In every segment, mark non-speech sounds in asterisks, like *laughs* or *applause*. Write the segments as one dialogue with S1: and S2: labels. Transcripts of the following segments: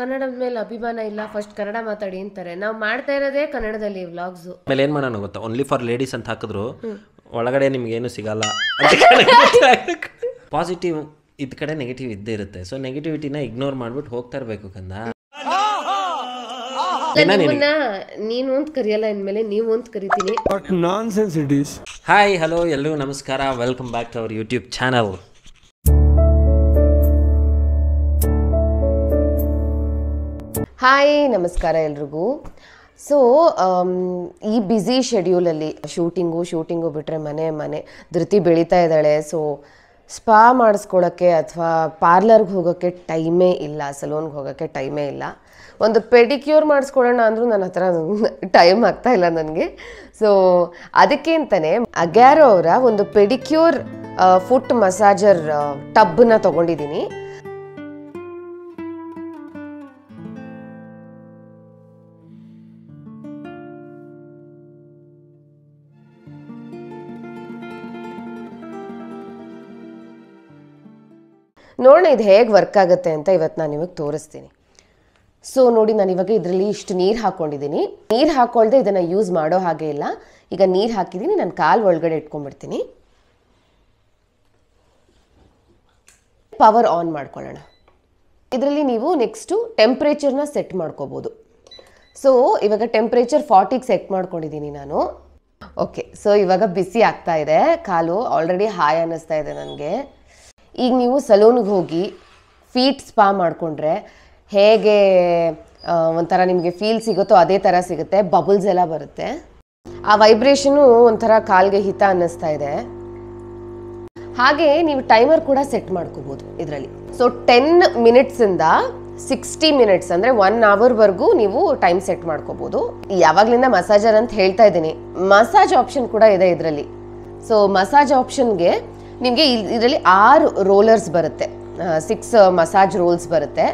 S1: ಕನ್ನಡದ ಮೇಲೆ ಅಭಿಮಾನ ಇಲ್ಲ ಫಸ್ಟ್ ಕನ್ನಡ ಮಾತಾಡಿ ಅಂತಾರೆ ನಾವು ಮಾಡ್ತಾ ಇರೋದೇ ಕನ್ನಡದಲ್ಲಿ ವ್ಲಾಗ್ಸ್
S2: ಆಮೇಲೆ ಏನು ಮಾಡೋಣ ಗೊತ್ತಾ ಓನ್ಲಿ ಫಾರ್ ಲೇಡೀಸ್ ಅಂತ ಹಾಕಿದ್ರು ಒಳಗಡೆ ನಿಮ್ಗೆ ಏನು ಸಿಗಲ್ಲ ಪಾಸಿಟಿವ್ ಇದ್ ಕಡೆ ನೆಗೆಟಿವ್ ಇದ್ದೇ ಇರುತ್ತೆ ಸೊ ನೆಗೆಟಿವಿಟಿನ ಇಗ್ನೋರ್ ಮಾಡ್ಬಿಟ್ಟು ಹೋಗ್ತಾ ಇರಬೇಕು ಕಂದ
S1: ನೀನು ಅಂತ ಕರಿಯಲ್ಲ ಅಂದಮೇಲೆ ನೀವು ಅಂತ ಕರಿತೀನಿ
S2: ಹಾಯ್ ಹಲೋ ಎಲ್ಲರಿಗೂ ನಮಸ್ಕಾರ welcome back to our YouTube channel
S1: hi ನಮಸ್ಕಾರ ಎಲ್ರಿಗೂ ಸೊ um, ಈ ಬ್ಯುಸಿ ಶೆಡ್ಯೂಲಲ್ಲಿ ಶೂಟಿಂಗು ಶೂಟಿಂಗು ಬಿಟ್ಟರೆ ಮನೆ ಮನೆ ಧೃತಿ ಬೆಳೀತಾ ಇದ್ದಾಳೆ ಸೊ ಸ್ಪಾ ಮಾಡಿಸ್ಕೊಳ್ಳೋಕ್ಕೆ ಅಥವಾ ಪಾರ್ಲರ್ಗೆ ಹೋಗೋಕ್ಕೆ ಟೈಮೇ ಇಲ್ಲ ಸಲೋನ್ಗೆ ಹೋಗೋಕ್ಕೆ ಟೈಮೇ ಇಲ್ಲ ಒಂದು ಪೆಡಿಕ್ಯೂರ್ ಮಾಡಿಸ್ಕೊಳ್ಳೋಣ ಅಂದರೂ ನನ್ನ ಹತ್ರ ಟೈಮ್ *laughs* ಆಗ್ತಾ ಇಲ್ಲ ನನಗೆ ಸೊ ಅದಕ್ಕೇಂತಲೇ ಅಗ್ಯಾರೋ ಅವರ ಒಂದು ಪೆಡಿಕ್ಯೂರ್ ಫುಟ್ ಮಸಾಜರ್ ಟಬ್ನ ತೊಗೊಂಡಿದ್ದೀನಿ ನೋಡೋಣ ಇದು ಹೇಗೆ ವರ್ಕ್ ಆಗುತ್ತೆ ಅಂತ ಇವತ್ತು ನಾನು ನಿಮಗೆ ತೋರಿಸ್ತೀನಿ ಸೊ ನೋಡಿ ನಾನು ಇವಾಗ ಇದರಲ್ಲಿ ಇಷ್ಟು ನೀರು ಹಾಕ್ಕೊಂಡಿದ್ದೀನಿ ನೀರು ಹಾಕ್ಕೊಳ್ದೆ ಇದನ್ನು ಯೂಸ್ ಮಾಡೋ ಹಾಗೆ ಇಲ್ಲ ಈಗ ನೀರು ಹಾಕಿದ್ದೀನಿ ನಾನು ಕಾಲು ಒಳಗಡೆ ಇಟ್ಕೊಂಡ್ಬಿಡ್ತೀನಿ ಪವರ್ ಆನ್ ಮಾಡ್ಕೊಳ್ಳೋಣ ಇದರಲ್ಲಿ ನೀವು ನೆಕ್ಸ್ಟು ಟೆಂಪ್ರೇಚರ್ನ ಸೆಟ್ ಮಾಡ್ಕೋಬೋದು ಸೊ ಇವಾಗ ಟೆಂಪ್ರೇಚರ್ ಫಾರ್ಟಿಗೆ ಸೆಟ್ ಮಾಡ್ಕೊಂಡಿದ್ದೀನಿ ನಾನು ಓಕೆ ಸೊ ಇವಾಗ ಬಿಸಿ ಆಗ್ತಾ ಇದೆ ಕಾಲು ಆಲ್ರೆಡಿ ಹಾಯ್ ಅನ್ನಿಸ್ತಾ ಇದೆ ನನಗೆ ಈಗ ನೀವು ಸಲೂನ್ಗೆ ಹೋಗಿ ಫೀಟ್ ಸ್ಪಾ ಮಾಡಿಕೊಂಡ್ರೆ ಹೇಗೆ ಒಂಥರ ನಿಮಗೆ ಫೀಲ್ ಸಿಗುತ್ತೋ ಅದೇ ಥರ ಸಿಗುತ್ತೆ ಬಬಲ್ಸ್ ಎಲ್ಲ ಬರುತ್ತೆ ಆ ವೈಬ್ರೇಷನು ಒಂಥರ ಕಾಲ್ಗೆ ಹಿತ ಅನ್ನಿಸ್ತಾ ಇದೆ ಹಾಗೆ ನೀವು ಟೈಮರ್ ಕೂಡ ಸೆಟ್ ಮಾಡ್ಕೋಬೋದು ಇದರಲ್ಲಿ ಸೊ ಟೆನ್ ಮಿನಿಟ್ಸಿಂದ ಸಿಕ್ಸ್ಟಿ ಮಿನಿಟ್ಸ್ ಅಂದರೆ ಒನ್ ಅವರ್ವರೆಗೂ ನೀವು ಟೈಮ್ ಸೆಟ್ ಮಾಡ್ಕೋಬೋದು ಯಾವಾಗಲಿಂದ ಮಸಾಜರ್ ಅಂತ ಹೇಳ್ತಾ ಇದ್ದೀನಿ ಮಸಾಜ್ ಆಪ್ಷನ್ ಕೂಡ ಇದೆ ಇದರಲ್ಲಿ ಸೊ ಮಸಾಜ್ ಆಪ್ಷನ್ಗೆ ನಿಮಗೆ ಇದರಲ್ಲಿ ಆರು ರೋಲರ್ಸ್ ಬರುತ್ತೆ ಸಿಕ್ಸ್ ಮಸಾಜ್ ರೋಲ್ಸ್ ಬರುತ್ತೆ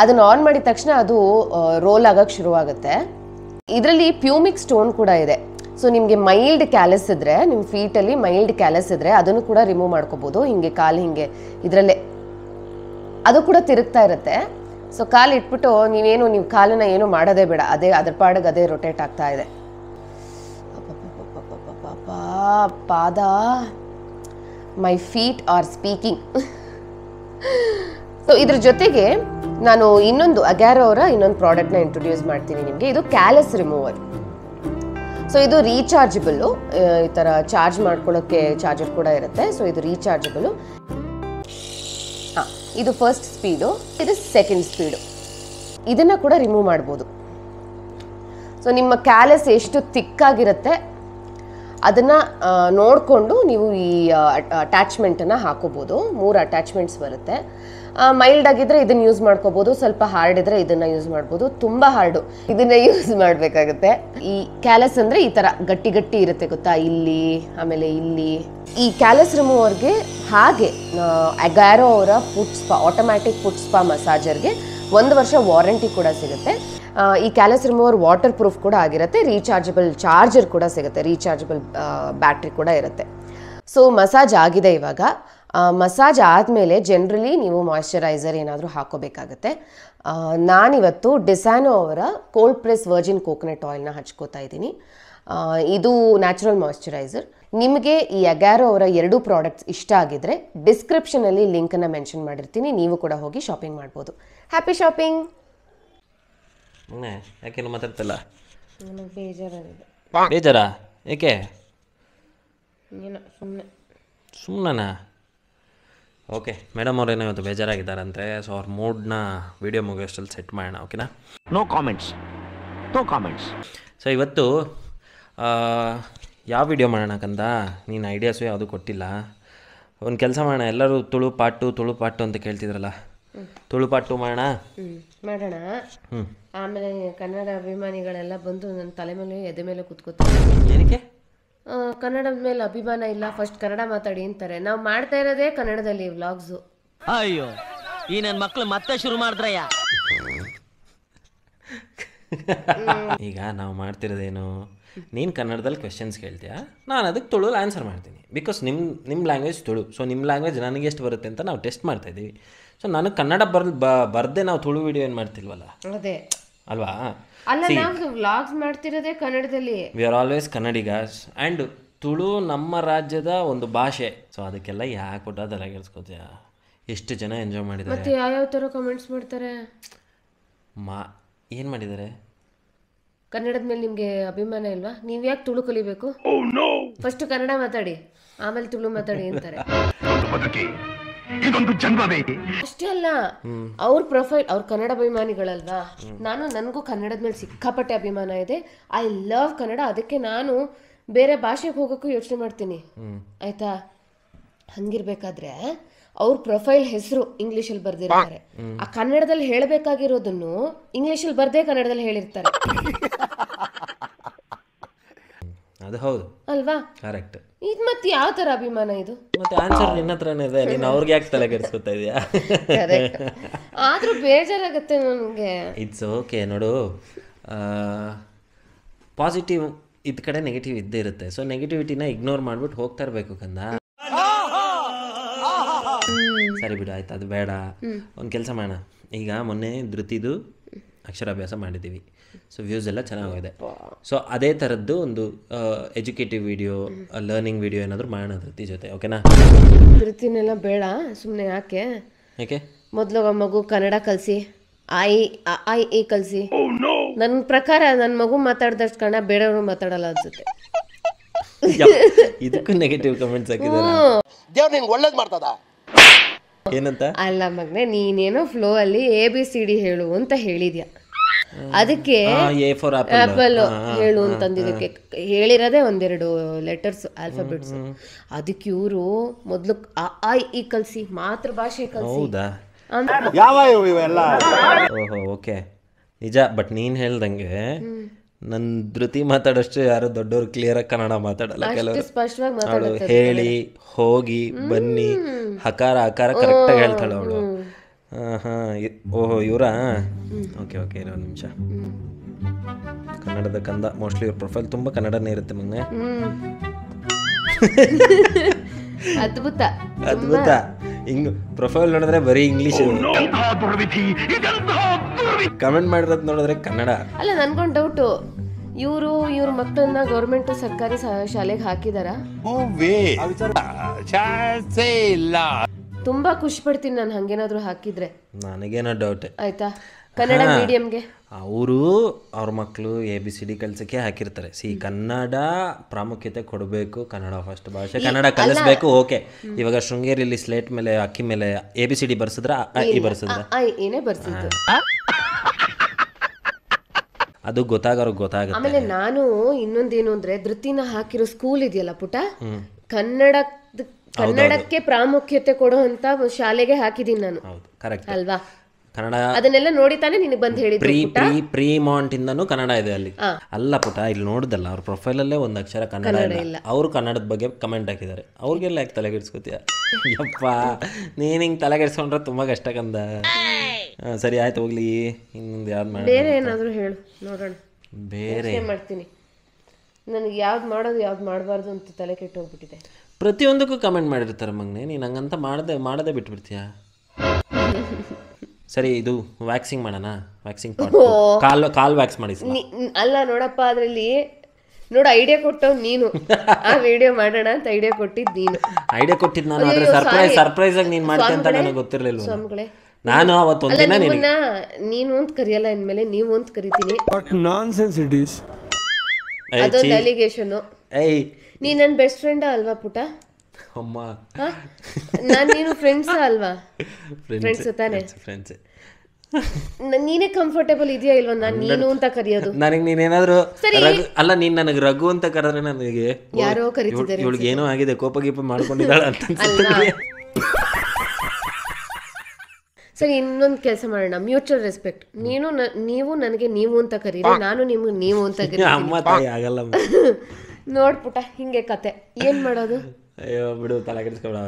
S1: ಅದನ್ನು ಆನ್ ಮಾಡಿದ ತಕ್ಷಣ ಅದು ರೋಲ್ ಆಗೋಕ್ಕೆ ಶುರುವಾಗುತ್ತೆ ಇದರಲ್ಲಿ ಪ್ಯೂಮಿಕ್ ಸ್ಟೋನ್ ಕೂಡ ಇದೆ ಸೊ ನಿಮಗೆ ಮೈಲ್ಡ್ ಕ್ಯಾಲಸ್ ಇದ್ದರೆ ನಿಮ್ಮ ಫೀಟಲ್ಲಿ ಮೈಲ್ಡ್ ಕ್ಯಾಲಸ್ ಇದ್ದರೆ ಅದನ್ನು ಕೂಡ ರಿಮೂವ್ ಮಾಡ್ಕೋಬೋದು ಹಿಂಗೆ ಕಾಲು ಹಿಂಗೆ ಇದರಲ್ಲೇ ಅದು ಕೂಡ ತಿರುಗ್ತಾ ಇರುತ್ತೆ ಸೊ ಕಾಲು ಇಟ್ಬಿಟ್ಟು ನೀವೇನು ನೀವು ಕಾಲನ್ನು ಏನು ಮಾಡೋದೇ ಬೇಡ ಅದೇ ಅದ್ರ ಪಾಡಿಗೆ ಅದೇ ರೊಟೇಟ್ ಆಗ್ತಾ ಇದೆ my feet are speaking so ಇದ್ರ ಜೊತೆಗೆ ನಾನು ಇನ್ನೊಂದು ಅಗ್ಯಾರೋ ಅವರ ಇನ್ನೊಂದು ಪ್ರಾಡಕ್ಟ್ನ ಇಂಟ್ರೊಡ್ಯೂಸ್ ಮಾಡ್ತೀನಿ ನಿಮಗೆ ಇದು ಕ್ಯಾಲಸ್ ರಿಮೂವರ್ ಸೊ ಇದು ರೀಚಾರ್ಜಬಲ್ಲು ಈ ಥರ ಚಾರ್ಜ್ ಮಾಡ್ಕೊಳ್ಳೋಕ್ಕೆ ಚಾರ್ಜರ್ ಕೂಡ ಇರುತ್ತೆ ಸೊ ಇದು ರೀಚಾರ್ಜಬಲ್ಲು ಹಾಂ ಇದು ಫಸ್ಟ್ ಸ್ಪೀಡು ಇದು ಸೆಕೆಂಡ್ ಸ್ಪೀಡು ಇದನ್ನು ಕೂಡ ರಿಮೂವ್ ಮಾಡ್ಬೋದು ಸೊ ನಿಮ್ಮ ಕ್ಯಾಲಸ್ ಎಷ್ಟು ಥಿಕ್ಕಾಗಿರುತ್ತೆ ಅದನ್ನು ನೋಡಿಕೊಂಡು ನೀವು ಈ ಅಟ್ಯಾಚ್ಮೆಂಟನ್ನು ಹಾಕೋಬೋದು ಮೂರು ಅಟ್ಯಾಚ್ಮೆಂಟ್ಸ್ ಬರುತ್ತೆ ಮೈಲ್ಡ್ ಆಗಿದ್ದರೆ ಇದನ್ನು ಯೂಸ್ ಮಾಡ್ಕೋಬೋದು ಸ್ವಲ್ಪ ಹಾರ್ಡ್ ಇದ್ದರೆ ಇದನ್ನು ಯೂಸ್ ಮಾಡ್ಬೋದು ತುಂಬ ಹಾರ್ಡು ಇದನ್ನು ಯೂಸ್ ಮಾಡಬೇಕಾಗುತ್ತೆ ಈ ಕ್ಯಾಲಸ್ ಅಂದರೆ ಈ ಥರ ಗಟ್ಟಿ ಗಟ್ಟಿ ಇರುತ್ತೆ ಗೊತ್ತಾ ಇಲ್ಲಿ ಆಮೇಲೆ ಇಲ್ಲಿ ಈ ಕ್ಯಾಲಸ್ ರಿಮೂವರ್ಗೆ ಹಾಗೆ ಅಗ್ಯಾರೋ ಅವರ foot spa automatic foot spa ಮಸಾಜರ್ಗೆ ಒಂದು ವರ್ಷ ವಾರಂಟಿ ಕೂಡ ಸಿಗುತ್ತೆ ಈ ಕ್ಯಾಲಸ್ ರಿಮೂವರ್ ವಾಟರ್ ಪ್ರೂಫ್ ಕೂಡ ಆಗಿರುತ್ತೆ ರೀಚಾರ್ಜಬಲ್ ಚಾರ್ಜರ್ ಕೂಡ ಸಿಗುತ್ತೆ ರೀಚಾರ್ಜಬಲ್ ಬ್ಯಾಟ್ರಿ ಕೂಡ ಇರುತ್ತೆ ಸೊ ಮಸಾಜ್ ಆಗಿದೆ ಇವಾಗ ಮಸಾಜ್ ಆದಮೇಲೆ ಜನ್ರಲಿ ನೀವು ಮಾಯಶ್ಚರೈಸರ್ ಏನಾದರೂ ಹಾಕೋಬೇಕಾಗತ್ತೆ ನಾನಿವತ್ತು ಡಿಸ್ಯಾನೋ ಅವರ ಕೋಲ್ಡ್ ಪ್ರೆಸ್ ವರ್ಜಿನ್ ಕೋಕೋನಟ್ ಆಯಿಲ್ನ ಹಚ್ಕೋತಾ ಇದ್ದೀನಿ ಇದು ನ್ಯಾಚುರಲ್ ಮಾಯಶ್ಚರೈಸರ್ ನಿಮಗೆ ಈ ಅಗ್ಯಾರೋ ಅವರ ಎರಡೂ ಪ್ರಾಡಕ್ಟ್ಸ್ ಇಷ್ಟ ಆಗಿದ್ರೆ ಡಿಸ್ಕ್ರಿಪ್ಷನಲ್ಲಿ ಲಿಂಕನ್ನು ಮೆನ್ಷನ್ ಮಾಡಿರ್ತೀನಿ ನೀವು ಕೂಡ ಹೋಗಿ ಶಾಪಿಂಗ್ ಮಾಡ್ಬೋದು ಹ್ಯಾಪಿ ಶಾಪಿಂಗ್
S2: ಯಾಕೆ ಮಾತಾಡ್ತಲ್ಲ ಬೇಜಾರಾ ಏಕೆ ಸುಮ್ಮನೆ ಓಕೆ ಮೇಡಮ್ ಅವ್ರು ಏನೋ ಇವತ್ತು ಬೇಜಾರಾಗಿದ್ದಾರಂತೆ ಸೊ ಅವ್ರ ಮೂಡ್ನ ವಿಡಿಯೋ ಮುಗಿಯೋಷ್ಟಲ್ಲಿ ಸೆಟ್ ಮಾಡೋಣ ಓಕೆನಾ no comments no comments so ಇವತ್ತು ಯಾವ ವಿಡಿಯೋ ಮಾಡೋಣ ಕಂದ ನೀನು ಐಡಿಯಾಸು ಯಾವುದು ಕೊಟ್ಟಿಲ್ಲ ಒಂದು ಕೆಲಸ ಮಾಡೋಣ ಎಲ್ಲರೂ ತುಳು ಪಾಟು ತುಳು ಪಾಟು ಅಂತ ಕೇಳ್ತಿದ್ರಲ್ಲ ತುಳು ಪಾಟು ಮಾಡೋಣ
S1: ಮಾಡೋಣ ಆಮೇಲೆ ಕನ್ನಡ ಅಭಿಮಾನಿಗಳೆಲ್ಲ ಬಂದು ನನ್ನ ತಲೆ ಮೇಲೆ ಎದೆ ಮೇಲೆ ಕೂತ್ಕೋತಾರೆ ಏನಕ್ಕೆ ಕನ್ನಡದ ಮೇಲೆ ಅಭಿಮಾನ ಇಲ್ಲ ಫಸ್ಟ್ ಕನ್ನಡ ಮಾತಾಡಿ ಅಂತಾರೆ ನಾವು ಮಾಡ್ತಾ ಇರೋದೇ ಕನ್ನಡದಲ್ಲಿ ವ್ಲಾಗ್ಸು
S2: ಅಯ್ಯೋ ಈ ನನ್ನ ಮಕ್ಕಳು ಮತ್ತೆ ಶುರು ಮಾಡಿದ್ರಯ್ಯ *laughs* *laughs* ಈಗ ನಾವು ಮಾಡ್ತಿರೋದೇನು ನೀನು ಕನ್ನಡದಲ್ಲಿ ಕ್ವೆಶನ್ಸ್ ಕೇಳ್ತೀಯಾ ನಾನು ಅದಕ್ಕೆ ತುಳುಲ್ ಆನ್ಸರ್ ಮಾಡ್ತೀನಿ ಬಿಕಾಸ್ ನಿಮ್ಮ ನಿಮ್ಮ ಲ್ಯಾಂಗ್ವೇಜ್ ತುಳು ಸೊ ನಿಮ್ಮ ಲ್ಯಾಂಗ್ವೇಜ್ ನನಗೆ ಎಷ್ಟು ಬರುತ್ತೆ ಅಂತ ನಾವು ಟೆಸ್ಟ್ ಮಾಡ್ತಾ ಇದ್ದೀವಿ ಸೊ ನಾನು ಕನ್ನಡ ಬರ್ ಬರ್ದೆ ನಾವು ತುಳು ವಿಡಿಯೋ ಏನು ಮಾಡ್ತಿಲ್ವಲ್ಲ ಅದೇ ಅಲ್ವಾ ಅಲ್ಲ ನಾವು
S1: ವ್ಲಾಗ್ಸ್ ಮಾಡ್ತಿರೋದೇ ಕನ್ನಡದಲ್ಲಿ
S2: we are always Kannadigas and Tulu ನಮ್ಮ ರಾಜ್ಯದ ಒಂದು ಭಾಷೆ ಸೊ ಅದಕ್ಕೆಲ್ಲ ಯಾಕೆ ಕೊಟ್ಟ ತಲೆ ಎಷ್ಟು ಜನ ಎಂಜಾಯ್ ಮಾಡಿದ್ದಾರೆ ಮತ್ತೆ
S1: ಯಾವ ಥರ ಕಮೆಂಟ್ಸ್ ಮಾಡ್ತಾರೆ
S2: ಮಾ ಏನು ಮಾಡಿದ್ದಾರೆ
S1: ಕನ್ನಡದ ಮೇಲೆ ನಿಮಗೆ ಅಭಿಮಾನ ಇಲ್ವಾ ನೀವು ಯಾಕೆ ತುಳು ಕಲಿಬೇಕು ಫಸ್ಟ್ oh, ಕನ್ನಡ ಮಾತಾಡಿ ಆಮೇಲೆ ತುಳು ಮಾತಾಡಿ ಅಂತಾರೆ ಅಷ್ಟೇ ಅಲ್ಲ ಅವ್ರ ಪ್ರೊಫೈಲ್ ಅವ್ರ ಕನ್ನಡ ಅಭಿಮಾನಿಗಳಲ್ವಾ ನಾನು ನನಗೂ ಕನ್ನಡದ ಮೇಲೆ ಸಿಕ್ಕಾಪಟ್ಟೆ ಅಭಿಮಾನ ಇದೆ ಐ ಲವ್ ಕನ್ನಡ ಅದಕ್ಕೆ ನಾನು ಬೇರೆ ಭಾಷೆಗೆ ಹೋಗೋಕ್ಕೂ ಯೋಚನೆ ಮಾಡ್ತೀನಿ ಆಯ್ತಾ ಹಂಗಿರ್ಬೇಕಾದ್ರೆ ಅವ್ರ ಪ್ರೊಫೈಲ್ ಹೆಸರು ಇಂಗ್ಲಿಷಲ್ಲಿ ಬರ್ದಿರ್ತಾರೆ ಆ ಕನ್ನಡದಲ್ಲಿ ಹೇಳಬೇಕಾಗಿರೋದನ್ನು ಇಂಗ್ಲಿಷಲ್ಲಿ ಬರ್ದೇ ಕನ್ನಡದಲ್ಲಿ ಹೇಳಿರ್ತಾರೆ
S2: ಅದು ಹೌದು ಅಲ್ವಾ ಕರೆಕ್ಟ್
S1: ಇದು ಮತ್ತೆ ಯಾವ ತರ ಅಭಿಮಾನ ಇದು ಮತ್ತೆ ಆನ್ಸರ್
S2: ನಿನ್ನ ಹತ್ರನೇ ಇದೆ ನೀನು ಅವ್ರಿಗೆ ಯಾಕೆ ತಲೆ ಕೆಡಿಸ್ಕೊತಾ ಇದೆಯಾ
S1: ಆದ್ರೂ ಬೇಜಾರಾಗುತ್ತೆ ನನಗೆ
S2: ಇಟ್ಸ್ ಓಕೆ ನೋಡು ಪಾಸಿಟಿವ್ ಇದ್ ಕಡೆ ನೆಗೆಟಿವ್ ಇದ್ದೇ ಇರುತ್ತೆ ಸೊ ನೆಗೆಟಿವಿಟಿನ ಇಗ್ನೋರ್ ಮಾಡ್ಬಿಟ್ಟು ಹೋಗ್ತಾ ಇರಬೇಕು ಕಂದ ಸರಿ ಬಿಡು ಆಯ್ತು ಅದು ಬೇಡ ಒಂದು ಕೆಲಸ ಮಾಡೋಣ ಈಗ ಮೊನ್ನೆ ಧೃತಿದು ಅಕ್ಷರಾಭ್ಯಾಸ ಮಾಡಿದ್ದೀವಿ ಸೊ ವ್ಯೂಸ್ ಎಲ್ಲ ಚೆನ್ನಾಗಿದೆ ಸೊ ಅದೇ ಥರದ್ದು ಒಂದು ಎಜುಕೇಟಿವ್ ವಿಡಿಯೋ ಲರ್ನಿಂಗ್ ವಿಡಿಯೋ ಏನಾದರೂ ಮಾಡೋಣ ಧೃತಿ ಜೊತೆ ಓಕೆನಾ
S1: ಧೃತಿನೆಲ್ಲ ಬೇಡ ಸುಮ್ಮನೆ ಯಾಕೆ ಯಾಕೆ ಮೊದಲು ಮಗು ಕನ್ನಡ ಕಲಿಸಿ ಐ ಐ ಎ ಕಲಿಸಿ ನನ್ನ ಪ್ರಕಾರ ನನ್ನ ಮಗು ಮಾತಾಡ್ದಷ್ಟು ಕನ್ನಡ ಬೇಡವರು ಮಾತಾಡಲ್ಲ ಅನ್ಸುತ್ತೆ
S2: ಇದಕ್ಕೂ ನೆಗೆಟಿವ್ ಕಮೆಂಟ್ಸ್ ಹಾಕಿದ್ದಾರೆ
S1: ದೇವ್ರು ನಿಂಗೆ ಒಳ್ಳೇದು ಮಾಡ್ತದ ಏನಂತ ಅಲ್ಲ ಮಗ್ನೆ ನೀನೇನೋ ಫ್ಲೋ ಅಲ್ಲಿ ಎ ಬಿ ಸಿ ಡಿ ಹೇಳು ಅಂತ ಹೇಳಿದ್ಯಾ
S2: ಅದಕ್ಕೆ ಹೇಳು ಅಂತಂದಿದ್ದಕ್ಕೆ
S1: ಹೇಳಿರೋದೇ ಒಂದೆರಡು ಲೆಟರ್ಸ್ ಆಲ್ಫಾಬೆಟ್ಸ್ ಅದಕ್ಕೆ ಇವರು ಮೊದಲು ಆ ಈ ಕಲ್ಸಿ ಮಾತೃ ಭಾಷೆ ಕಲ್ಸಿ ಯಾವ
S2: ಓಕೆ ನಿಜ ಬಟ್ ನೀನ್ ಹೇಳ್ದಂಗೆ ನನ್ನ ಧೃತಿ ಮಾತಾಡೋಷ್ಟು ಯಾರು ದೊಡ್ಡವರು ಕ್ಲಿಯರ್ ಆಗಿ ಕನ್ನಡ ಮಾತಾಡಲ್ಲ ಕೆಲವರು
S1: ಅವಳು ಹೇಳಿ
S2: ಹೋಗಿ ಬನ್ನಿ ಹಕಾರ ಹಕಾರ ಕರೆಕ್ಟಾಗಿ ಹೇಳ್ತಾಳೆ ಅವಳು ಹಾಂ ಓಹೋ ಇವರಾ ಓಕೆ ಓಕೆ ಇರೋ ನಿಮಿಷ ಕನ್ನಡದ ಕಂದ ಮೋಸ್ಟ್ಲಿ ಇವ್ರ ಪ್ರೊಫೈಲ್ ತುಂಬ ಕನ್ನಡನೇ ಇರುತ್ತೆ ಮೊನ್ನೆ
S1: *laughs* ಅದ್ಭುತ ಅದ್ಭುತ
S2: ಹಿಂಗ್ ಪ್ರೊಫೈಲ್ ನೋಡಿದ್ರೆ ಬರೀ ಇಂಗ್ಲಿಷ್ ಕಮೆಂಟ್ ಮಾಡಿರೋದು ನೋಡಿದ್ರೆ ಕನ್ನಡ
S1: ಅಲ್ಲ ನನ್ಗೊಂದು ಡೌಟ್ ಇವರು ಇವ್ರ ಮಕ್ಕಳನ್ನ ಗೌರ್ಮೆಂಟ್ ಸರ್ಕಾರಿ ಶಾಲೆಗೆ ಹಾಕಿದಾರ ತುಂಬಾ ಖುಷಿ ಪಡ್ತೀನಿ ನಾನು ಹಂಗೇನಾದ್ರೂ ಹಾಕಿದ್ರೆ
S2: ನನಗೇನೋ ಡೌಟ್
S1: ಆಯ್ತಾ ಕನ್ನಡ ಮೀಡಿಯಂಗೆ
S2: ಅವರು ಅವ್ರ ಮಕ್ಕಳು ಎ ಬಿ ಸಿ ಡಿ ಕಲ್ಸಕ್ಕೆ ಹಾಕಿರ್ತಾರೆ ಸಿ ಕನ್ನಡ ಪ್ರಾಮುಖ್ಯತೆ ಕೊಡಬೇಕು ಕನ್ನಡ ಫಸ್ಟ್ ಭಾಷೆ ಕನ್ನಡ ಕಲಿಸ್ಬೇಕು ಓಕೆ ಇವಾಗ ಶೃಂಗೇರಿಲಿ ಸ್ಲೇಟ್ ಮೇಲೆ ಅಕ್ಕಿ ಮೇಲೆ ಎ ಬಿ ಸಿ ಡಿ ಬರ್ಸಿದ್ರ ಅಕ್ಕಿ ಬರ್ಸಿದ್ರ ಏನೇ ಅದು ಗೊತ್ತಾಗೋರು ಗೊತ್ತಾಗುತ್ತೆ ಆಮೇಲೆ
S1: ನಾನು ಇನ್ನೊಂದೇನು ಅಂದ್ರೆ ಧೃತಿನ ಹಾಕಿರೋ ಸ್ಕೂಲ್ ಇದೆಯಲ್ಲ ಪುಟ ಕನ್ನಡ ಕನ್ನಡಕ್ಕೆ ಪ್ರಾಮುಖ್ಯತೆ ಕೊಡುವಂತ ಶಾಲೆಗೆ ಹಾಕಿದೀನಿ ನಾನು
S2: ಅಲ್ವಾ ಕನ್ನಡ
S1: ಅದನ್ನೆಲ್ಲ ನೋಡಿ ತಾನೆ ನಿನಗೆ ಬಂದು ಹೇಳಿ ಪ್ರೀ ಪ್ರೀ
S2: ಪ್ರೀ ಮಾಂಟ್ ಕನ್ನಡ ಇದೆ ಅಲ್ಲಿ ಅಲ್ಲ ಪುಟ ಇಲ್ಲಿ ನೋಡಿದಲ್ಲ ಅವ್ರ ಪ್ರೊಫೈಲ್ ಅಲ್ಲೇ ಒಂದ್ ಅಕ್ಷರ ಕನ್ನಡ ಇಲ್ಲ ಅವರು ಕನ್ನಡದ ಬಗ್ಗೆ ಕಮೆಂಟ್ ಹಾಕಿದ್ದಾರೆ ಅವ್ರಿಗೆಲ್ಲ ಯಾಕೆ ತಲೆಗೆಡ್ಸ್ಕೊತೀಯ ಯಪ್ಪ ನೀನ್ ಹಿಂಗ್ ತಲೆಗೆಡ್ಸ್ಕೊಂಡ್ರೆ ತುಂಬಾ ಕಷ್ಟ ಕಂದ ಸರಿ ಆಯ್ತು ಹೋಗ್ಲಿ ಇನ್ನೊಂದು ಯಾವ್ದು ಮಾಡಿ ಬೇರೆ
S1: ಏನಾದರೂ ಹೇಳು ನೋಡೋಣ ಬೇರೆ ಮಾಡ್ತೀನಿ ನನಗೆ ಯಾವ್ದು ಮಾಡೋದು ಯಾವ್ದು ಮಾಡಬಾರ್ದು ಅಂತ ತಲೆ ಕೆಟ್ಟು ಹೋಗ್ಬಿಟ್ಟಿದೆ
S2: ಪ್ರತಿಯೊಂದಕ್ಕೂ ಕಮೆಂಟ್ ಮಾಡಿರ್ತಾರೆ ಮಗ್ನೆ ನೀನು ಹಂಗಂತ ಮಾಡದೆ ಮಾಡದೆ ಬಿಟ್ಬಿಡ್ತೀಯಾ ಸರಿ ಇದು ವ್ಯಾಕ್ಸಿಂಗ್ ಮಾಡೋಣ ವ್ಯಾಕ್ಸಿಂಗ್ ಕಾಲ್ ಕಾಲ್ ವ್ಯಾಕ್ಸ್ ಮಾಡಿ
S1: ಅಲ್ಲ ನೋಡಪ್ಪ ಅದರಲ್ಲಿ ನೋಡು ಐಡಿಯಾ ಕೊಟ್ಟವ್ ನೀನು ಆ ವಿಡಿಯೋ ಮಾಡೋಣ ಅಂತ ಐಡಿಯಾ ಕೊಟ್ಟಿದ್ ನೀನು
S2: ಐಡಿಯಾ ಕೊಟ್ಟಿದ್ ನಾನು ಆದ್ರೆ ಸರ್ಪ್ರೈಸ್ ಸರ್ಪ್ರೈಸ್ ಆಗಿ ನೀನ್ ಮಾಡ್ತೀನಿ ಅಂತ ನನಗೆ ಗೊತ್ತಿರಲಿಲ್ಲ ನಾನು ಅವತ್ತು ಒಂದು
S1: ನೀನು ಅಂತ ಕರೆಯಲ್ಲ ಅಂದಮೇಲೆ ನೀವು ಅಂತ ಕರಿತೀನಿ
S2: ವಾಟ್ ನಾನ್ಸೆನ್ಸ್ ಇಟ್ ಈಸ್ ಅದೊಂದು ಅಲಿಗೇಷನ್ ಏಯ್
S1: ನೀ ನನ್ನ ಬೆಸ್ಟ್ ಫ್ರೆಂಡ್ ಅಲ್ವಾ ಪುಟ *laughs* ಅಮ್ಮ ನಾನು ನೀನು ಫ್ರೆಂಡ್ಸ್ ಅಲ್ವಾ
S2: ಫ್ರೆಂಡ್ಸ್ ತಾನೇ ಫ್ರೆಂಡ್ಸ್
S1: ನೀನೇ ಕಂಫರ್ಟೇಬಲ್ ಇದೆಯಾ ಇಲ್ವಾ ನಾನು ನೀನು ಅಂತ ಕರೆಯೋದು
S2: ನನಗೆ ನೀನೇನಾದ್ರೂ ಅಲ್ಲ ನೀನು ನನಗೆ ರಘು ಅಂತ ಕರೆದ್ರೆ ನನಗೆ ಯಾರೋ ಕರೀತಿದ್ದಾರೆ ಇವಳಿಗೆ ಏನೋ ಆಗಿದೆ ಕೋಪ ಗೀಪ ಮಾಡ್ಕೊಂಡಿದ್ದಾಳೆ ಅಂತ
S1: ಸರಿ ಇನ್ನೊಂದು ಕೆಲಸ ಮಾಡೋಣ ಮ್ಯೂಚುವಲ್ ರೆಸ್ಪೆಕ್ಟ್ ನೀನು ನೀವು ನನಗೆ ನೀವು ಅಂತ ಕರೀರಿ ನಾನು ನಿಮ್ಗೆ ನೀವು ಅಂತ ಕರೀರಿ *laughs* ನೋಡ್ಬಿಟ್ಟ ಹಿಂಗೆ ಕತೆ ಏನು ಮಾಡೋದು
S2: ಅಯ್ಯೋ ಬಿಡು ತಲೆ ಕೆಡಿಸ್ಕೊಳ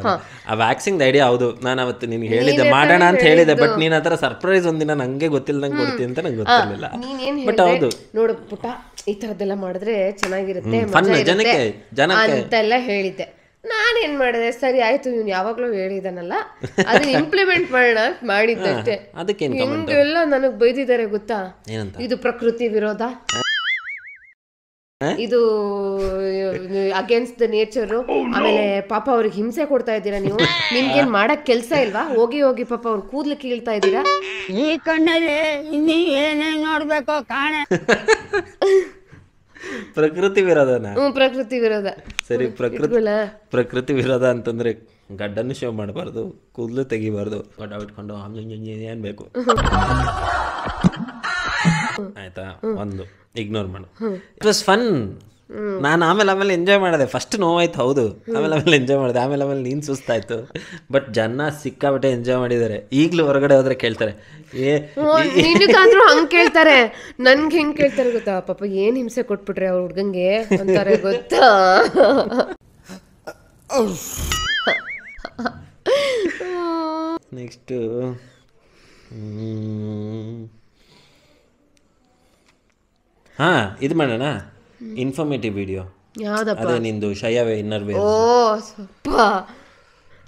S2: ಆ ವ್ಯಾಕ್ಸಿನ್ ಐಡಿಯಾ ಹೌದು ನಾನು ಅವತ್ತು ನಿನ್ಗೆ ಹೇಳಿದ್ದೆ ಮಾಡೋಣ ಅಂತ ಹೇಳಿದೆ ಬಟ್ ನೀನ್ ಆತರ ಸರ್ಪ್ರೈಸ್ ಒಂದಿನ ನಂಗೆ ಗೊತ್ತಿಲ್ಲದಂಗೆ ಕೊಡ್ತೀನಿ ಅಂತ ನಂಗೆ ಗೊತ್ತಿರಲಿಲ್ಲ ಬಟ್ ಹೌದು
S1: ನೋಡು ಪುಟ ಈ ತರದ್ದೆಲ್ಲ ಮಾಡಿದ್ರೆ ಚೆನ್ನಾಗಿರುತ್ತೆ ಜನಕ್ಕೆ ಜನಕ್ಕೆ ಅಂತೆಲ್ಲ ಹೇಳಿದ್ದೆ ನಾನೇನ್ ಮಾಡಿದೆ ಸರಿ ಆಯ್ತು ಇವ್ನು ಯಾವಾಗ್ಲೂ ಹೇಳಿದಾನಲ್ಲ ಅದನ್ನ ಇಂಪ್ಲಿಮೆಂಟ್ *laughs* ಮಾಡೋಣ ಮಾಡಿದ್ದಷ್ಟೇ ಅದಕ್ಕೆ ಎಲ್ಲ ನನಗೆ ಬೈದಿದ್ದಾರೆ ಗೊತ್ತಾ ಇದು ಪ್ರಕೃತಿ ವಿರೋಧ ಇದು ಅಗೇನ್ಸ್ಟ್ ದ ನೇಚರ್ ಆಮೇಲೆ ಪಾಪ ಅವ್ರಿಗೆ ಹಿಂಸೆ ಕೊಡ್ತಾ ಇದ್ದೀರಾ ನೀವು ನಿಮ್ಗೇನ್ *laughs* ಮಾಡಕ್ ಕೆಲ್ಸ ಇಲ್ವಾ ಹೋಗಿ ಹೋಗಿ ಪಾಪ ಅವ್ರ ಕೂದ್ಲು ಕೀಳ್ತಾ ಇದ್ದೀರಾ ಈ ಕಣ್ಣಲ್ಲಿ ಇನ್ನೀ ಏನೇನ್ ನೋಡ್ಬೇಕು ಕಾಣ *laughs*
S2: ಪ್ರಕೃತಿ ವಿರೋಧನ
S1: ಹ್ಮ್ ಪ್ರಕೃತಿ ವಿರೋಧ
S2: ಸರಿ ಪ್ರಕೃತಿ ಪ್ರಕೃತಿ ವಿರೋಧ ಅಂತಂದ್ರೆ ಗಡ್ಡನ್ನು ಶೇವ್ ಮಾಡಬಾರ್ದು ಕೂದಲು ತೆಗಿಬಾರ್ದು ಗಡ್ಡ ಇಟ್ಕೊಂಡು ಆಮ್ಲಿಂಗ್ ಏನ್ ಬೇಕು *laughs* ಆಯ್ತಾ ಒಂದು ಇಗ್ನೋರ್ ಮಾಡು ಇಟ್ ವಾಸ್ ಫನ್ ನಾನು ಆಮೇಲೆ ಆಮೇಲೆ ಎಂಜಾಯ್ ಮಾಡಿದೆ ಫಸ್ಟ್ ನೋವಾಯ್ತು ಹೌದು ಆಮೇಲೆ ಆಮೇಲೆ ಎಂಜಾಯ್ ಮಾಡಿದೆ ಆಮೇಲೆ ಆಮೇಲೆ ನೀನು ಸುಸ್ತಾಯ್ತು ಬಟ್ ಜನ ಸಿಕ್ಕಾಬಿಟ್ಟೆ ಎಂಜಾಯ್ ಮಾಡಿದ್ದಾರೆ ಈಗಲೂ ಹೊರಗಡೆ ಹೋದ್ರೆ ಕೇಳ್ತಾರೆ ಏ *laughs*
S1: ಹಂಗೆ ಕೇಳ್ತಾರೆ ನನ್ಗೆ ಹೆಂಗೆ ಕೇಳ್ತಾರೆ ಗೊತ್ತಾ ಪಾಪ ಏನು ಹಿಂಸೆ ಕೊಟ್ಬಿಟ್ರೆ ಅವ್ರ ಹುಡ್ಗಂಗೆ ಅಂತಾರೆ ಗೊತ್ತಾ
S2: ನೆಕ್ಸ್ಟು ಹಾ ಇದು ಮಾಡೋಣ ಇನ್ಫಾರ್ಮೇಟಿವ್ ವಿಡಿಯೋ ಅದೇ ನಿಂದು ಶಯವೇ ಇನ್ನರ್ವೇ ಓ
S1: ಸ್ವಲ್ಪ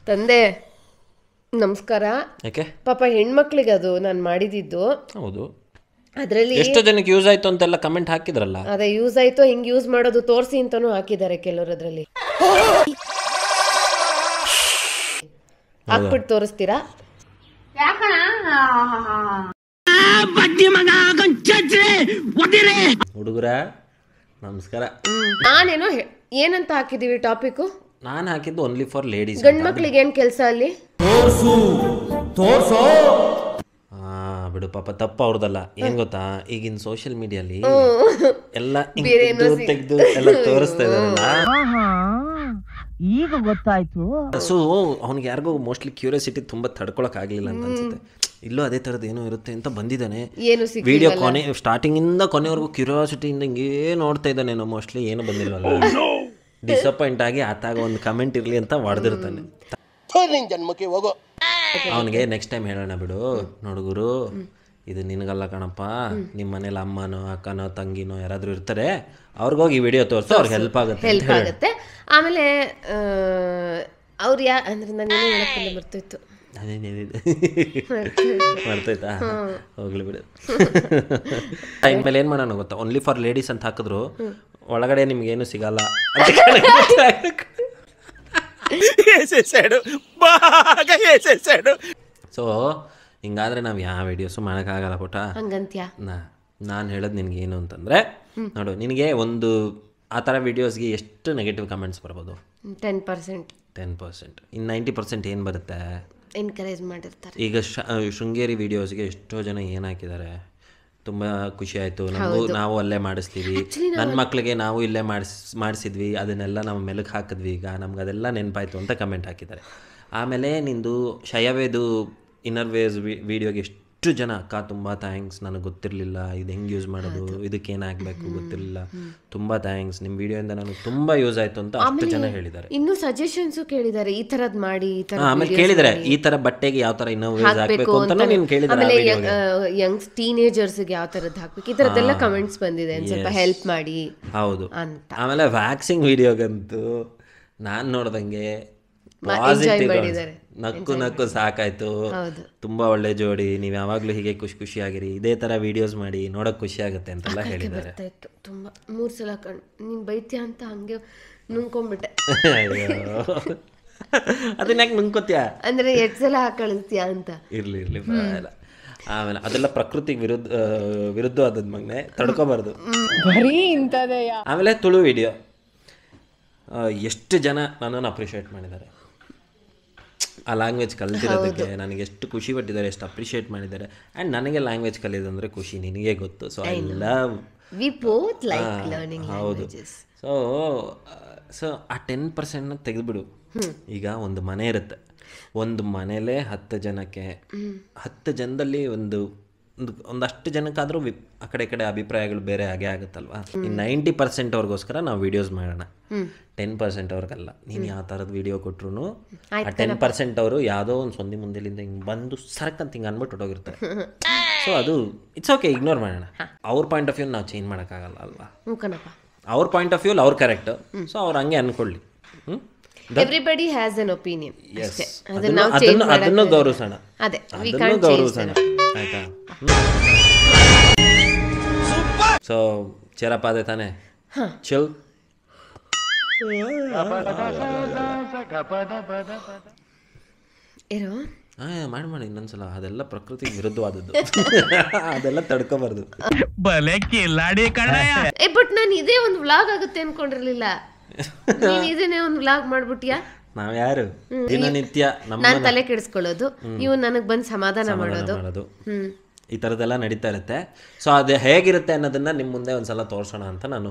S1: ತಂದೆ ನಮಸ್ಕಾರ ಯಾಕೆ ಪಾಪ ಹೆಣ್ಮಕ್ಳಿಗೆ ಅದು ನಾನು ಮಾಡಿದಿದ್ದು ಹೌದು ಅದರಲ್ಲಿ ಎಷ್ಟು
S2: ಜನಕ್ಕೆ ಯೂಸ್ ಆಯ್ತು ಅಂತೆಲ್ಲ ಕಮೆಂಟ್ ಹಾಕಿದ್ರಲ್ಲ
S1: ಅದೇ ಯೂಸ್ ಆಯ್ತು ಹಿಂಗೆ ಯೂಸ್ ಮಾಡೋದು ತೋರಿಸಿ ಅಂತಾನು ಹಾಕಿದ್ದಾರೆ ಕೆಲವರು ಅದರಲ್ಲಿ ಹಾಕ್ಬಿಟ್ಟು ತೋರಿಸ್ತೀರಾ
S2: ಹುಡುಗರ ನಮಸ್ಕಾರ
S1: ನಾನೇನೋ ಏನಂತ ಹಾಕಿದೀವಿ ಟಾಪಿಕ್
S2: ನಾನು ಹಾಕಿದ್ದು ಓನ್ಲಿ ಫಾರ್ ಲೇಡೀಸ್ ಗಂಡ್ ಮಕ್ಳಿಗೆ
S1: ಏನ್ ಕೆಲಸ ಅಲ್ಲಿ
S2: ತೋರ್ಸು ಆ ಬಿಡು ಪಾಪ ತಪ್ಪು ಅವ್ರದಲ್ಲ ಏನ್ ಗೊತ್ತಾ ಈಗಿನ ಸೋಷಿಯಲ್ ಮೀಡಿಯಲ್ಲಿ ಎಲ್ಲ ತೆಗ್ದು ಎಲ್ಲ ತೋರಿಸ್ತಾ ಇದಾರಲ್ಲ ಈಗ ಗೊತ್ತಾಯ್ತು ಸೊ ಅವ್ನಿಗೆ ಯಾರಿಗೂ ಮೋಸ್ಟ್ಲಿ ಕ್ಯೂರಿಯಾಸಿಟಿ ತುಂಬಾ ತಡ್ಕೊಳಕ್ ಆಗ್ಲಿಲ್ಲ ಅಂತ ಅನ್ಸುತ್ತೆ ಇಲ್ಲೂ ಅದೇ ತರದ ಏನೋ ಇರುತ್ತೆ ಅಂತ ಬಂದಿದ್ದಾನೆ ವಿಡಿಯೋ ಕೊನೆ ಸ್ಟಾರ್ಟಿಂಗ್ ಇಂದ ಕೊನೆವರೆಗೂ ಕ್ಯೂರಿಯಾಸಿಟಿ ಇಂದ ಹಿಂಗೆ ನೋಡ್ತಾ ಇದ್ದಾನೆ ಮೋಸ್ಟ್ಲಿ ಏನು ಬಂದಿಲ್ಲ ಡಿಸಪಾಯಿಂಟ್ ಆಗಿ ಆತಾಗ ಒಂದು ಕಮೆಂಟ್ ಇರ್ಲಿ ಅಂತ ಹೊಡೆದಿರ್ತಾನೆ ಜನ್ಮಕ್ಕೆ ಹೋಗೋ ಅವನಿಗೆ ನೆಕ್ಸ್ಟ್ ಟೈಮ್ ಹೇಳೋಣ ಬಿಡು ನೋಡುಗುರು ಇದು ನಿನಗಲ್ಲ ಕಣಪ್ಪ ನಿಮ್ಮ ಮನೇಲಿ ಅಮ್ಮನೋ ಅಕ್ಕನೋ ತಂಗಿನೋ ಯಾರಾದರೂ ಇರ್ತಾರೆ ಅವ್ರಿಗೋಗಿ ವಿಡಿಯೋ ತೋರಿಸು ಅವ್ರಿಗೆ ಹೆಲ್ಪ್ ಆಗುತ್ತೆ ಹೆಲ್ಪ್ ಆಗುತ್ತೆ
S1: ಆಮೇಲೆ ಅವ್ರು ಯಾ ಅಂದ್ರೆ ನಾನು
S2: ಬರ್ತೈತಾ ಹೋಗ್ಲಿ ಬಿಡು *laughs* ಮೇಲೆ ಏನು ಮಾಡೋಣ ಗೊತ್ತಾ ಓನ್ಲಿ ಫಾರ್ ಲೇಡೀಸ್ ಅಂತ ಹಾಕಿದ್ರು ಒಳಗಡೆ ನಿಮ್ಗೇನು ಸಿಗಲ್ಲ ಸೊ ಹಿಂಗಾದ್ರೆ ನಾವು ಯಾವ ವಿಡಿಯೋಸು ಮಾಡೋಕ್ಕಾಗಲ್ಲ ಪುಟ ನಾ ನಾನು ಹೇಳೋದು ನಿನಗೇನು ಅಂತಂದ್ರೆ ನೋಡು ನಿನಗೆ ಒಂದು ಆ ಥರ ವೀಡಿಯೋಸ್ಗೆ ಎಷ್ಟು ನೆಗೆಟಿವ್ ಕಮೆಂಟ್ಸ್ ಬರ್ಬೋದು
S1: ten percent ten percent
S2: in ninety percent ಏನು ಬರುತ್ತೆ
S1: ಎನ್ಕರೇಜ್ ಮಾಡಿರ್ತಾರೆ
S2: ಈಗ ಶೃಂಗೇರಿ ವಿಡಿಯೋಸ್ಗೆ ಎಷ್ಟೋ ಜನ ಏನು ಹಾಕಿದ್ದಾರೆ ತುಂಬ ಖುಷಿ ಆಯ್ತು ನಮಗೂ ನಾವು ಅಲ್ಲೇ ಮಾಡಿಸ್ತೀವಿ ನನ್ನ ಮಕ್ಕಳಿಗೆ ನಾವು ಇಲ್ಲೇ ಮಾಡಿಸ್ ಮಾಡಿಸಿದ್ವಿ ಅದನ್ನೆಲ್ಲ ನಾವು ಮೆಲುಕು ಹಾಕಿದ್ವಿ ಈಗ ನಮ್ಗೆ ಅದೆಲ್ಲ ನೆನಪಾಯ್ತು ಅಂತ ಕಮೆಂಟ್ ಹಾಕಿದ್ದಾರೆ ಆಮೇಲೆ ನಿಂದು ಶಯವೇದು ಇನ್ನರ್ವೇಸ್ ವಿಡಿಯೋಗೆ ಎಷ್ಟು ಎಷ್ಟು ಜನ ಅಕ್ಕ ತುಂಬ ಥ್ಯಾಂಕ್ಸ್ ನನಗೆ ಗೊತ್ತಿರಲಿಲ್ಲ ಇದು ಹೆಂಗೆ ಯೂಸ್ ಮಾಡೋದು ಇದಕ್ಕೆ ಏನಾಗಬೇಕು ಗೊತ್ತಿರಲಿಲ್ಲ ತುಂಬ ಥ್ಯಾಂಕ್ಸ್ ನಿಮ್ಮ ವಿಡಿಯೋಯಿಂದ ನನಗೆ ತುಂಬ ಯೂಸ್ ಆಯಿತು ಅಂತ ಅಷ್ಟು ಜನ ಹೇಳಿದ್ದಾರೆ
S1: ಇನ್ನು ಸಜೆಷನ್ಸು ಕೇಳಿದ್ದಾರೆ ಈ ಥರದ್ದು ಮಾಡಿ ಈ ಥರ ಆಮೇಲೆ ಕೇಳಿದರೆ
S2: ಈ ಥರ ಬಟ್ಟೆಗೆ ಯಾವ ಥರ ಇನ್ನೂ ಯೂಸ್ ಆಗಬೇಕು ಅಂತ ನೀನು ಕೇಳಿದರೆ
S1: ಯಂಗ್ಸ್ ಟೀನೇಜರ್ಸ್ಗೆ ಯಾವ ಥರದ್ದು ಹಾಕ್ಬೇಕು ಈ ಥರದ್ದೆಲ್ಲ ಕಮೆಂಟ್ಸ್ ಬಂದಿದೆ ಸ್ವಲ್ಪ ಹೆಲ್ಪ್ ಮಾಡಿ
S2: ಹೌದು ಅಂತ ಆಮೇಲೆ ವ್ಯಾಕ್ಸಿಂಗ್ ವಿಡಿಯೋಗಂತೂ ನಾನು ನೋಡ್ದಂಗೆ ಪಾಸಿಟಿವ್ ನಕ್ಕು ನಕ್ಕು ಸಾಕಾಯ್ತು ತುಂಬಾ ಒಳ್ಳೆ ಜೋಡಿ ನೀವು ಯಾವಾಗ್ಲೂ ಹೀಗೆ ಖುಷಿ ಖುಷಿಯಾಗಿರಿ ಇದೇ ತರ ವಿಡಿಯೋಸ್ ಮಾಡಿ ನೋಡಕ್ ಖುಷಿ ಆಗುತ್ತೆ ಅಂತೆಲ್ಲ ಹೇಳಿದ್ದಾರೆ
S1: ತುಂಬಾ ಮೂರ್ ಸಲ ಕಣ್ ನೀನ್ ಬೈತ್ಯಾ ಅಂತ ಹಂಗೆ ನುಂಗ್ಕೊಂಡ್ಬಿಟ್ಟೆ
S2: ಅದನ್ನ ಯಾಕೆ ನುಂಗ್ಕೋತ್ಯಾ ಅಂದ್ರೆ
S1: ಎರಡ್ ಸಲ ಕಳಿಸ್ತೀಯ ಅಂತ
S2: ಇರ್ಲಿ ಇರ್ಲಿ ಆಮೇಲೆ ಅದೆಲ್ಲ ಪ್ರಕೃತಿ ವಿರುದ್ಧ ವಿರುದ್ಧವಾದದ್ ಮಗ್ನೆ ತಡ್ಕೋಬಾರ್ದು ಬರೀ ಇಂಥದೇ ಆಮೇಲೆ ತುಳು ವಿಡಿಯೋ ಎಷ್ಟು ಜನ ನನ್ನನ್ನು ಅಪ್ರಿಷಿಯೇಟ್ ಮಾಡಿದ್ದಾರೆ ಆ ಲ್ಯಾಂಗ್ವೇಜ್ ಕಲಿತಿರೋದಕ್ಕೆ ನನಗೆ ಎಷ್ಟು ಖುಷಿ ಪಟ್ಟಿದ್ದಾರೆ ಎಷ್ಟು ಅಪ್ರಿಷಿಯೇಟ್ ಮಾಡಿದ್ದಾರೆ ಆ್ಯಂಡ್ ನನಗೆ ಲ್ಯಾಂಗ್ವೇಜ್ ಕಲಿಯೋದಂದ್ರೆ ಖುಷಿ ನಿನಗೆ ಗೊತ್ತು so I love
S1: we both like ಹೌದು
S2: ಸೊ ಸೊ ಆ ಟೆನ್ ಪರ್ಸೆಂಟ್ನ ತೆಗೆದುಬಿಡು ಈಗ ಒಂದು ಮನೆ ಇರುತ್ತೆ ಒಂದು ಮನೇಲೆ ಹತ್ತು ಜನಕ್ಕೆ ಹತ್ತು ಜನದಲ್ಲಿ ಒಂದು ಒಂದಷ್ಟು ಜನಕ್ಕಾದರೂ ವಿಪ್ ಆ ಕಡೆ ಕಡೆ ಅಭಿಪ್ರಾಯಗಳು ಬೇರೆ ಹಾಗೆ ಆಗುತ್ತಲ್ವಾ ನೈಂಟಿ ಪರ್ಸೆಂಟ್ ಅವ್ರಿಗೋಸ್ಕರ ನಾವು ವಿಡಿಯೋಸ್ ಮಾಡೋಣ ಟೆನ್ ಪರ್ಸೆಂಟ್ ಅವ್ರಿಗಲ್ಲ ನೀನು ಯಾವ ಥರದ ವಿಡಿಯೋ ಕೊಟ್ರು ಆ ಟೆನ್ ಪರ್ಸೆಂಟ್ ಅವರು ಯಾವುದೋ ಒಂದು ಸೊಂದಿ ಮುಂದೆಲಿಂದ ಹಿಂಗೆ ಬಂದು ಸರ್ಕಂತ ಹಿಂಗೆ ಅನ್ಬಿಟ್ಟು ಹೋಗಿರ್ತಾರೆ ಸೊ ಅದು ಇಟ್ಸ್ ಓಕೆ ಇಗ್ನೋರ್ ಮಾಡೋಣ ಅವ್ರ ಪಾಯಿಂಟ್ ಆಫ್ ವ್ಯೂ ನಾವು ಚೇಂಜ್ ಮಾಡೋಕ್ಕಾಗಲ್ಲ ಅಲ್ವಾ ಅವ್ರ ಪಾಯಿಂಟ್ ಆಫ್ ವ್ಯೂ ಅವ್ರು ಕರೆಕ್ಟ್ ಸೊ ಅವ್ರು ಹಂಗೆ ಅನ್ಕೊಳ್ಳಿ ಹ್ಞೂ
S1: ಎವ್ರಿಬಡಿ ಹ್ಯಾಸ್ ಅನ್ ಒಪಿನಿಯನ್ ಅದನ್ನು ಗೌರವಿಸೋಣ ಅದನ್ನು ಗೌರವಿಸೋಣ
S2: ಸೊ ಚೇರಪ್ಪ ಅದೇ ತಾನೆ ಚಲ್ ಇರೋ ಹಾಂ ಮಾಡಿ ಮಾಡಿ ಇನ್ನೊಂದ್ಸಲ ಅದೆಲ್ಲ ಪ್ರಕೃತಿ ವಿರುದ್ಧವಾದದ್ದು *laughs* ಅದೆಲ್ಲ ತಡ್ಕೋಬಾರ್ದು ಬಲೆ ಕಿಲ್ಲಾಡಿ
S1: ಏ ಬಟ್ ನಾನು ಇದೇ ಒಂದು ವ್ಲಾಗ್ ಆಗುತ್ತೆ ಅನ್ಕೊಂಡಿರ್ಲಿಲ್ಲ *laughs* ಇದೇನೆ ಇದನ್ನೇ ಒಂದು ವ್ಲಾಗ್ ಮಾಡ್ಬಿಟ್ಯಾ
S2: ನಾವ್ ಯಾರು ದಿನನಿತ್ಯ ನಮ್ಮ ತಲೆ
S1: ಕೆಡಿಸ್ಕೊಳ್ಳೋದು ನೀವು ನನಗ್ ಬಂದ್ ಸಮಾಧಾನ ಮಾಡೋದು ಮಾಡೋದು ಹ್ಮ್
S2: ಈ ಥರದ್ದೆಲ್ಲ ನಡೀತಾ ಇರುತ್ತೆ ಸೊ ಅದು ಹೇಗಿರುತ್ತೆ ಅನ್ನೋದನ್ನು ನಿಮ್ಮ ಮುಂದೆ ಒಂದು ಸಲ ತೋರಿಸೋಣ ಅಂತ ನಾನು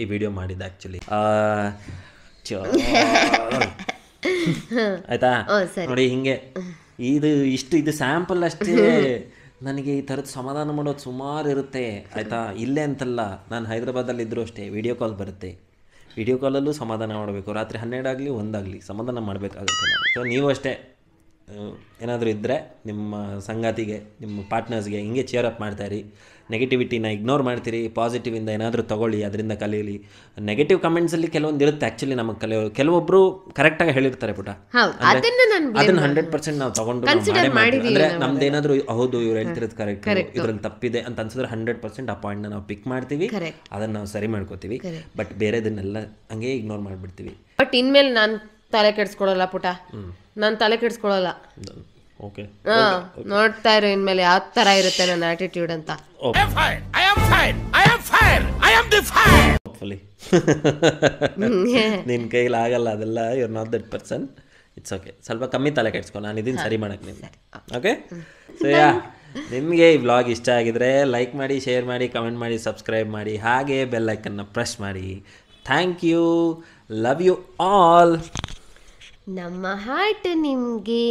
S2: ಈ ವಿಡಿಯೋ ಮಾಡಿದ್ದೆ ಆ್ಯಕ್ಚುಲಿ ಆಯ್ತಾ ನೋಡಿ ಹಿಂಗೆ ಇದು ಇಷ್ಟು ಇದು ಸ್ಯಾಂಪಲ್ ಅಷ್ಟೇ ನನಗೆ ಈ ಥರದ್ದು ಸಮಾಧಾನ ಮಾಡೋದು ಸುಮಾರು ಇರುತ್ತೆ ಆಯಿತಾ ಇಲ್ಲೇ ಅಂತಲ್ಲ ನಾನು ಹೈದ್ರಾಬಾದಲ್ಲಿ ಇದ್ದರೂ ಅಷ್ಟೇ ವಿಡಿಯೋ ಕಾಲ್ ಬರುತ್ತೆ ವಿಡಿಯೋ ಕಾಲಲ್ಲೂ ಸಮಾಧಾನ ಮಾಡಬೇಕು ರಾತ್ರಿ ಹನ್ನೆರಡಾಗಲಿ ಒಂದಾಗಲಿ ಸಮಾಧಾನ ಮಾಡಬೇಕಾಗುತ್ತೆ ಸೊ ನೀವು ಅಷ್ಟೇ ಏನಾದರೂ ಇದ್ದರೆ ನಿಮ್ಮ ಸಂಗಾತಿಗೆ ನಿಮ್ಮ ಪಾರ್ಟ್ನರ್ಸ್ಗೆ ಹಿಂಗೆ ಚೇರ್ ಅಪ್ ಮಾಡ್ತಾಯಿರಿ ನೆಗೆಟಿವಿಟಿನ ಇಗ್ನೋರ್ ಮಾಡ್ತೀರಿ ಪಾಸಿಟಿವಿಂದ ಏನಾದರೂ ತೊಗೊಳ್ಳಿ ಅದರಿಂದ ಕಲೀಲಿ ನೆಗೆಟಿವ್ ಅಲ್ಲಿ ಕೆಲವೊಂದು ಇರುತ್ತೆ ಆ್ಯಕ್ಚುಲಿ ನಮಗೆ ಕೆಲವೊಬ್ರು ಕೆಲವೊಬ್ಬರು ಆಗಿ ಹೇಳಿರ್ತಾರೆ ಪುಟ ಅದನ್ನ ಹಂಡ್ರೆಡ್ ಪರ್ಸೆಂಟ್ ನಾವು ತಗೊಂಡು ಅಂದರೆ ನಮ್ದೇನಾದರೂ ಹೌದು ಇವ್ರು ಹೇಳ್ತಿರೋದು ಕರೆಕ್ಟ್ ಇದ್ರಲ್ಲಿ ತಪ್ಪಿದೆ ಅಂತ ಅನ್ಸಿದ್ರೆ ಹಂಡ್ರೆಡ್ ಪರ್ಸೆಂಟ್ ಆ ಪಾಯಿಂಟ್ನ ನಾವು ಪಿಕ್ ಮಾಡ್ತೀವಿ ಅದನ್ನ ನಾವು ಸರಿ ಮಾಡ್ಕೋತೀವಿ ಬಟ್ ಬೇರೆದನ್ನೆಲ್ಲ ಹಂಗೆ ಇಗ್ನೋರ್ ಮಾಡ್ಬಿಡ್ತೀವಿ
S1: ಬಟ್ ಇನ್ಮೇಲೆ ನಾನು ತಲೆ ಕೆಡ್ಸ್ಕೊಳಲ್ಲ ಪುಟ ನಾನು ತಲೆ ಕೆಡ್ಸ್ಕೊಳಲ್ಲ ಓಕೆ ನೋಡ್ತಾ ಇರೋ ಇನ್ಮೇಲೆ ಯಾವ ತರ ಇರುತ್ತೆ ನನ್ನ ಆಟಿಟ್ಯೂಡ್ ಅಂತ
S2: ನಿನ್ ಕೈಲಿ ಆಗಲ್ಲ ಅದೆಲ್ಲ you not that person it's okay ಸ್ವಲ್ಪ ಕಮ್ಮಿ ತಲೆ ಕೆಡ್ಸ್ಕೊ ನಾನು ಇದನ್ನ ಸರಿ ಮಾಡಕ್ ನಿಮ್ಗೆ ಓಕೆ ಸೊ ಯಾ ನಿಮಗೆ ಈ ವ್ಲಾಗ್ ಇಷ್ಟ ಆಗಿದ್ರೆ ಲೈಕ್ ಮಾಡಿ ಶೇರ್ ಮಾಡಿ ಕಮೆಂಟ್ ಮಾಡಿ ಸಬ್ಸ್ಕ್ರೈಬ್ ಮಾಡಿ ಹಾಗೆ ಬೆಲ್ಲೈಕನ್ನ ಪ್ರೆಸ್ ಮಾಡಿ thank you love you all
S1: ನಮ್ಮ ಹಾರ್ಟ್ ನಿಮಗೆ